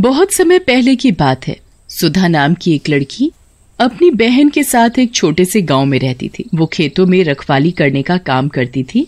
बहुत समय पहले की बात है सुधा नाम की एक लड़की अपनी बहन के साथ एक छोटे से गांव में रहती थी वो खेतों में रखवाली करने का काम करती थी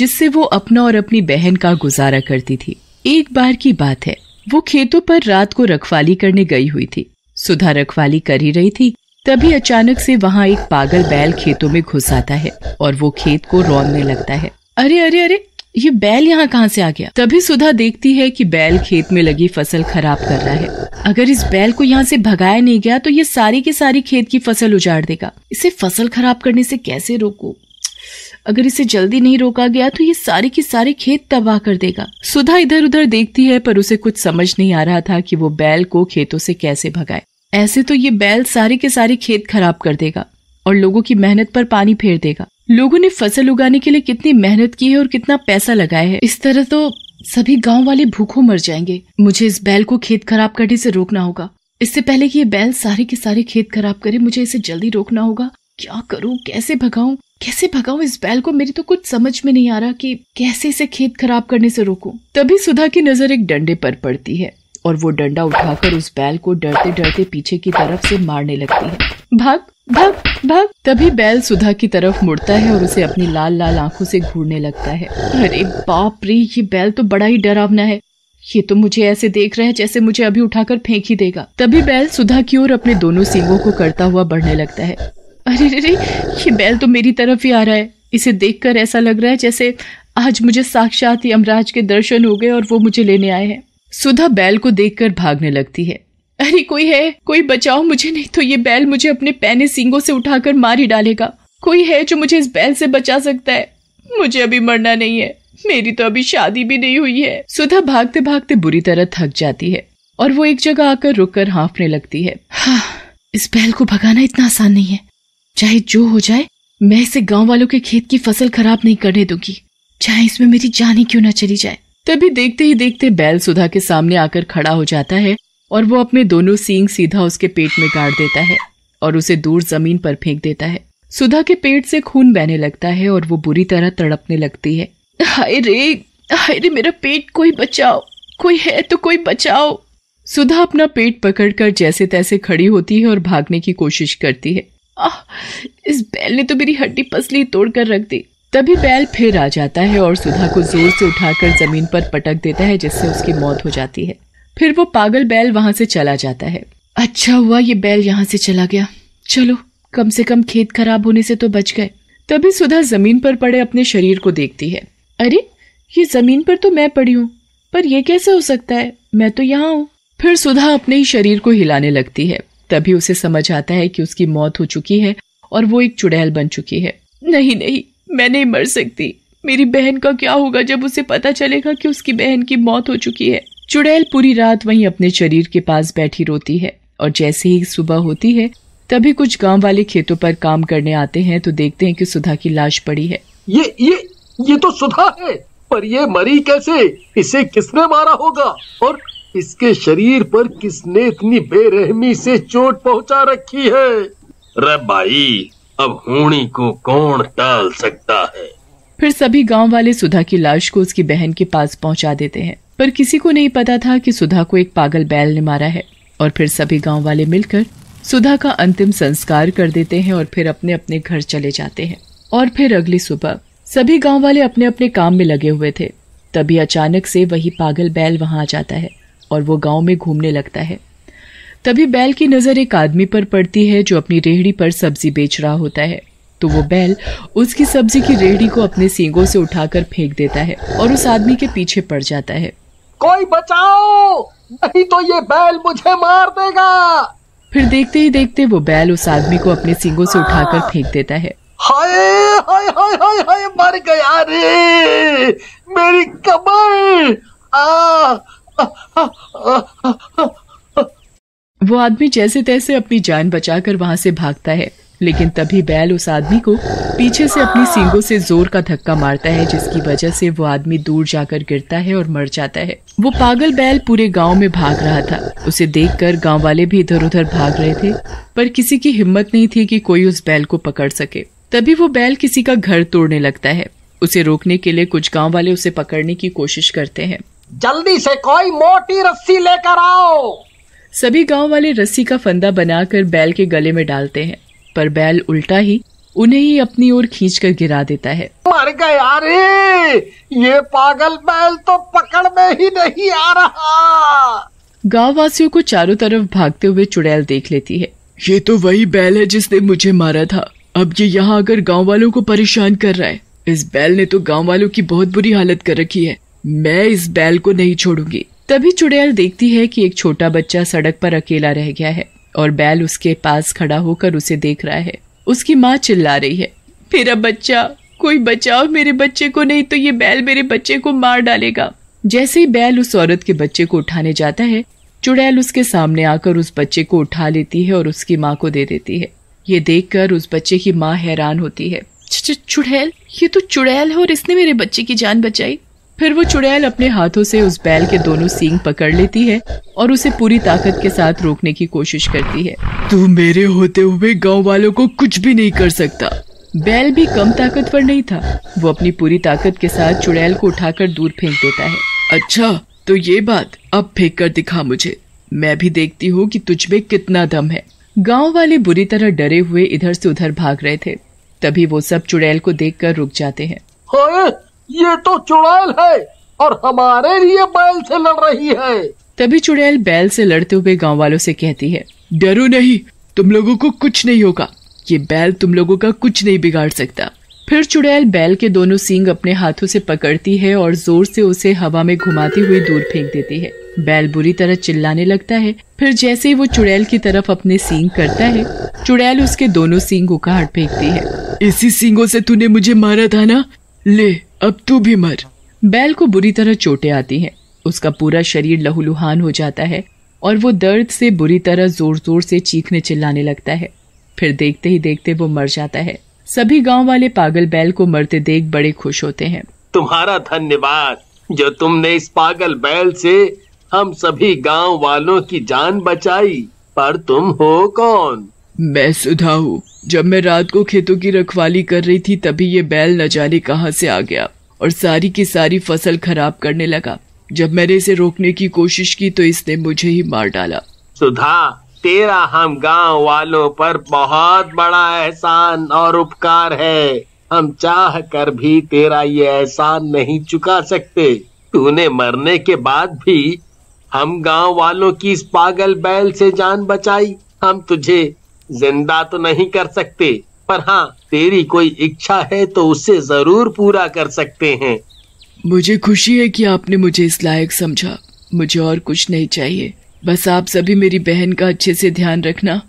जिससे वो अपना और अपनी बहन का गुजारा करती थी एक बार की बात है वो खेतों पर रात को रखवाली करने गई हुई थी सुधा रखवाली कर ही रही थी तभी अचानक से वहाँ एक पागल बैल खेतों में घुस आता है और वो खेत को रौनने लगता है अरे अरे अरे ये बैल यहाँ कहाँ से आ गया तभी सुधा देखती है कि बैल खेत में लगी फसल खराब कर रहा है अगर इस बैल को यहाँ से भगाया नहीं गया तो ये सारी की सारी खेत की फसल उजाड़ देगा इसे फसल खराब करने से कैसे रोको अगर इसे जल्दी नहीं रोका गया तो ये सारी की सारी खेत तबाह कर देगा सुधा इधर उधर देखती है पर उसे कुछ समझ नहीं आ रहा था कि वो बैल को खेतों से कैसे भगाए ऐसे तो ये बैल सारे के सारे खेत खराब कर देगा और लोगों की मेहनत पर पानी फेर देगा लोगों ने फसल उगाने के लिए कितनी मेहनत की है और कितना पैसा लगाया है इस तरह तो सभी गांव वाले भूखों मर जाएंगे मुझे इस बैल को खेत खराब करने से रोकना होगा इससे पहले कि ये बैल सारे के सारे खेत खराब करे मुझे इसे जल्दी रोकना होगा क्या करूं कैसे भगाऊं कैसे भगाऊं इस बैल को मेरी तो कुछ समझ में नहीं आ रहा कि कैसे इसे खेत खराब करने से रोकूं तभी सुधा की नजर एक डंडे पर पड़ती है और वो डंडा उठाकर उस बैल को डरते डरते पीछे की तरफ से मारने लगती है भाग भग भग तभी बैल सुधा की तरफ मुड़ता है और उसे अपनी लाल लाल आंखों से घूरने लगता है अरे बाप रे ये बैल तो बड़ा ही डरावना है ये तो मुझे ऐसे देख रहा है जैसे मुझे अभी उठाकर फेंक ही देगा तभी बैल सुधा की ओर अपने दोनों सींगों को करता हुआ बढ़ने लगता है अरे रे रे ये बैल तो मेरी तरफ ही आ रहा है इसे देख ऐसा लग रहा है जैसे आज मुझे साक्षात यमराज के दर्शन हो गए और वो मुझे लेने आए हैं सुधा बैल को देखकर भागने लगती है अरे कोई है कोई बचाओ मुझे नहीं तो ये बैल मुझे अपने पैने सींगों से उठाकर मार ही डालेगा कोई है जो मुझे इस बैल से बचा सकता है मुझे अभी मरना नहीं है मेरी तो अभी शादी भी नहीं हुई है सुधा भागते भागते बुरी तरह थक जाती है और वो एक जगह आकर रुक कर हाँफने लगती है हाँ, इस बैल को भगाना इतना आसान नहीं है चाहे जो हो जाए मैं इसे गांव वालों के खेत की फसल खराब नहीं करने दूंगी चाहे इसमें मेरी जान ही क्यों ना चली जाए तभी देखते ही देखते बैल सुधा के सामने आकर खड़ा हो जाता है और वो अपने दोनों सींग सीधा उसके पेट में गाड़ देता है और उसे दूर जमीन पर फेंक देता है सुधा के पेट से खून बहने लगता है और वो बुरी तरह तड़पने लगती है हाय रे हाय रे मेरा पेट कोई बचाओ कोई है तो कोई बचाओ सुधा अपना पेट पकड़कर जैसे तैसे खड़ी होती है और भागने की कोशिश करती है आह इस बैल ने तो मेरी हड्डी पसली तोड़ कर रख दी तभी बैल फिर आ जाता है और सुधा को जोर से उठाकर जमीन पर पटक देता है जिससे उसकी मौत हो जाती है फिर वो पागल बैल वहां से चला जाता है अच्छा हुआ ये बैल यहाँ से चला गया चलो कम से कम खेत खराब होने से तो बच गए तभी सुधा जमीन पर पड़े अपने शरीर को देखती है अरे ये जमीन पर तो मैं पड़ी हूँ पर यह कैसे हो सकता है मैं तो यहाँ हूँ फिर सुधा अपने ही शरीर को हिलाने लगती है तभी उसे समझ आता है कि उसकी मौत हो चुकी है और वो एक चुड़ैल बन चुकी है नहीं नहीं मैं नहीं मर सकती मेरी बहन का क्या होगा जब उसे पता चलेगा कि उसकी बहन की मौत हो चुकी है चुड़ैल पूरी रात वहीं अपने शरीर के पास बैठी रोती है और जैसे ही सुबह होती है तभी कुछ गांव वाले खेतों पर काम करने आते हैं तो देखते हैं कि सुधा की लाश पड़ी है ये ये ये तो सुधा है पर ये मरी कैसे इसे किसने मारा होगा और इसके शरीर पर किसने इतनी बेरहमी से चोट पहुंचा रखी है रे भाई अब होनी को कौन टाल सकता है फिर सभी गांव वाले सुधा की लाश को उसकी बहन के पास पहुंचा देते हैं पर किसी को नहीं पता था कि सुधा को एक पागल बैल ने मारा है और फिर सभी गांव वाले मिलकर सुधा का अंतिम संस्कार कर देते हैं और फिर अपने अपने घर चले जाते हैं और फिर अगली सुबह सभी गांव वाले अपने अपने काम में लगे हुए थे तभी अचानक से वही पागल बैल वहां आ जाता है और वो गांव में घूमने लगता है तभी बैल की नजर एक आदमी पर पड़ती है जो अपनी रेहड़ी पर सब्जी बेच रहा होता है तो वो बैल उसकी सब्जी की रेहड़ी को अपने सींगों से उठाकर फेंक देता है और उस आदमी के पीछे पड़ जाता है कोई बचाओ नहीं तो ये बैल मुझे मार देगा फिर देखते ही देखते वो बैल उस आदमी को अपने सिंगों से उठाकर हाँ। फेंक देता है हाय हाय हाय हाय हाय मर गया रे मेरी कमर आ, आ, आ, आ, आ, आ, वो आदमी जैसे तैसे अपनी जान बचाकर वहां से भागता है लेकिन तभी बैल उस आदमी को पीछे से अपनी सींगों से जोर का धक्का मारता है जिसकी वजह से वो आदमी दूर जाकर गिरता है और मर जाता है वो पागल बैल पूरे गांव में भाग रहा था उसे देखकर गांव वाले भी इधर उधर भाग रहे थे पर किसी की हिम्मत नहीं थी कि कोई उस बैल को पकड़ सके तभी वो बैल किसी का घर तोड़ने लगता है उसे रोकने के लिए कुछ गाँव वाले उसे पकड़ने की कोशिश करते हैं जल्दी से कोई मोटी रस्सी लेकर आओ सभी गाँव वाले रस्सी का फंदा बनाकर बैल के गले में डालते हैं पर बैल उल्टा ही उन्हें ही अपनी ओर खींचकर गिरा देता है मर गया रे ये पागल बैल तो पकड़ में ही नहीं आ रहा गाँव वासियों को चारों तरफ भागते हुए चुड़ैल देख लेती है ये तो वही बैल है जिसने मुझे मारा था अब ये यहाँ आकर गाँव वालों को परेशान कर रहा है इस बैल ने तो गाँव वालों की बहुत बुरी हालत कर रखी है मैं इस बैल को नहीं छोड़ूंगी तभी चुड़ैल देखती है कि एक छोटा बच्चा सड़क पर अकेला रह गया है और बैल उसके पास खड़ा होकर उसे देख रहा है उसकी माँ चिल्ला रही है मेरा बच्चा कोई बचाओ मेरे बच्चे को नहीं तो ये बैल मेरे बच्चे को मार डालेगा जैसे ही बैल उस औरत के बच्चे को उठाने जाता है चुड़ैल उसके सामने आकर उस बच्चे को उठा लेती है और उसकी माँ को दे देती है ये देख उस बच्चे की माँ हैरान होती है चुड़ैल ये तो चुड़ैल है और इसने मेरे बच्चे की जान बचाई फिर वो चुड़ैल अपने हाथों से उस बैल के दोनों सींग पकड़ लेती है और उसे पूरी ताकत के साथ रोकने की कोशिश करती है तू मेरे होते हुए गाँव वालों को कुछ भी नहीं कर सकता बैल भी कम ताकतवर नहीं था वो अपनी पूरी ताकत के साथ चुड़ैल को उठाकर दूर फेंक देता है अच्छा तो ये बात अब फेंक कर दिखा मुझे मैं भी देखती हूँ कि तुझमे कितना दम है गांव वाले बुरी तरह डरे हुए इधर से उधर भाग रहे थे तभी वो सब चुड़ैल को देखकर रुक जाते हैं हाँ, ये तो चुड़ैल है और हमारे लिए बैल से लड़ रही है तभी चुड़ैल बैल से लड़ते हुए गांव वालों से कहती है डरो नहीं तुम लोगों को कुछ नहीं होगा ये बैल तुम लोगों का कुछ नहीं बिगाड़ सकता फिर चुड़ैल बैल के दोनों सींग अपने हाथों से पकड़ती है और जोर से उसे हवा में घुमाती हुई दूर फेंक देती है बैल बुरी तरह चिल्लाने लगता है फिर जैसे ही वो चुड़ैल की तरफ अपने सींग करता है चुड़ैल उसके दोनों सींग उखाड़ फेंकती है इसी सींगों से तूने मुझे मारा था ना ले अब तू भी मर बैल को बुरी तरह चोटें आती हैं उसका पूरा शरीर लहूलुहान हो जाता है और वो दर्द से बुरी तरह जोर जोर से चीखने चिल्लाने लगता है फिर देखते ही देखते वो मर जाता है सभी गांव वाले पागल बैल को मरते देख बड़े खुश होते हैं तुम्हारा धन्यवाद जो तुमने इस पागल बैल से हम सभी गांव वालों की जान बचाई पर तुम हो कौन मैं सुधा हूँ जब मैं रात को खेतों की रखवाली कर रही थी तभी ये बैल न जाने कहाँ से आ गया और सारी की सारी फसल खराब करने लगा जब मैंने इसे रोकने की कोशिश की तो इसने मुझे ही मार डाला सुधा तेरा हम गांव वालों पर बहुत बड़ा एहसान और उपकार है हम चाह कर भी तेरा ये एहसान नहीं चुका सकते तूने मरने के बाद भी हम गांव वालों की इस पागल बैल से जान बचाई हम तुझे जिंदा तो नहीं कर सकते पर हाँ तेरी कोई इच्छा है तो उसे जरूर पूरा कर सकते हैं मुझे खुशी है कि आपने मुझे इस लायक समझा मुझे और कुछ नहीं चाहिए बस आप सभी मेरी बहन का अच्छे से ध्यान रखना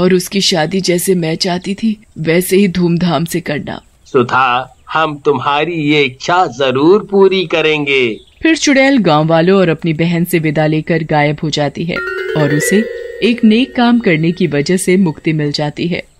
और उसकी शादी जैसे मैं चाहती थी वैसे ही धूमधाम से करना सुधा हम तुम्हारी ये इच्छा जरूर पूरी करेंगे फिर चुड़ैल गांव वालों और अपनी बहन से विदा लेकर गायब हो जाती है और उसे एक नेक काम करने की वजह से मुक्ति मिल जाती है